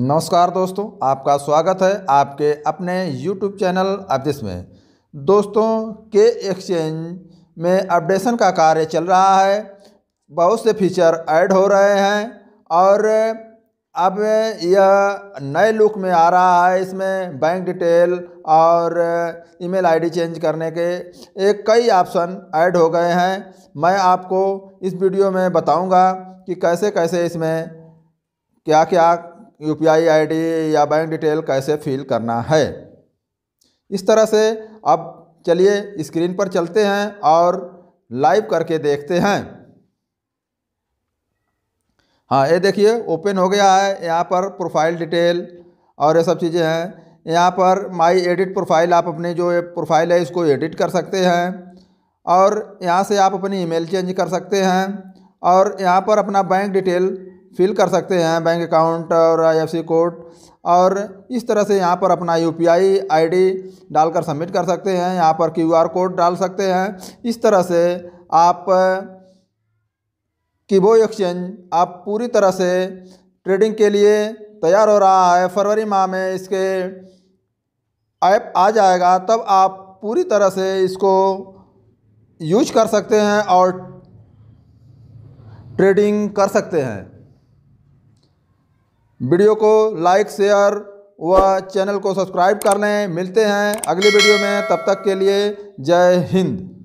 नमस्कार दोस्तों आपका स्वागत है आपके अपने यूट्यूब चैनल अब्दिस में दोस्तों के एक्सचेंज में अपडेशन का कार्य चल रहा है बहुत से फीचर ऐड हो रहे हैं और अब यह नए लुक में आ रहा है इसमें बैंक डिटेल और ईमेल आईडी चेंज करने के एक कई ऑप्शन ऐड हो गए हैं मैं आपको इस वीडियो में बताऊंगा कि कैसे कैसे इसमें क्या क्या यूपीआई आईडी या बैंक डिटेल कैसे फिल करना है इस तरह से अब चलिए स्क्रीन पर चलते हैं और लाइव करके देखते हैं हाँ ये देखिए ओपन हो गया है यहाँ पर प्रोफाइल डिटेल और ये सब चीज़ें हैं यहाँ पर माई एडिट प्रोफाइल आप अपने जो प्रोफाइल है इसको एडिट कर सकते हैं और यहाँ से आप अपनी ईमेल चेंज कर सकते हैं और यहाँ पर अपना बैंक डिटेल फिल कर सकते हैं बैंक अकाउंट और आई कोड और इस तरह से यहाँ पर अपना यू आईडी डालकर सबमिट कर सकते हैं यहाँ पर क्यू कोड डाल सकते हैं इस तरह से आप किबो एक्सचेंज आप पूरी तरह से ट्रेडिंग के लिए तैयार हो रहा है फरवरी माह में इसके ऐप आ जाएगा तब आप पूरी तरह से इसको यूज कर सकते हैं और ट्रेडिंग कर सकते हैं वीडियो को लाइक शेयर व चैनल को सब्सक्राइब कर लें मिलते हैं अगली वीडियो में तब तक के लिए जय हिंद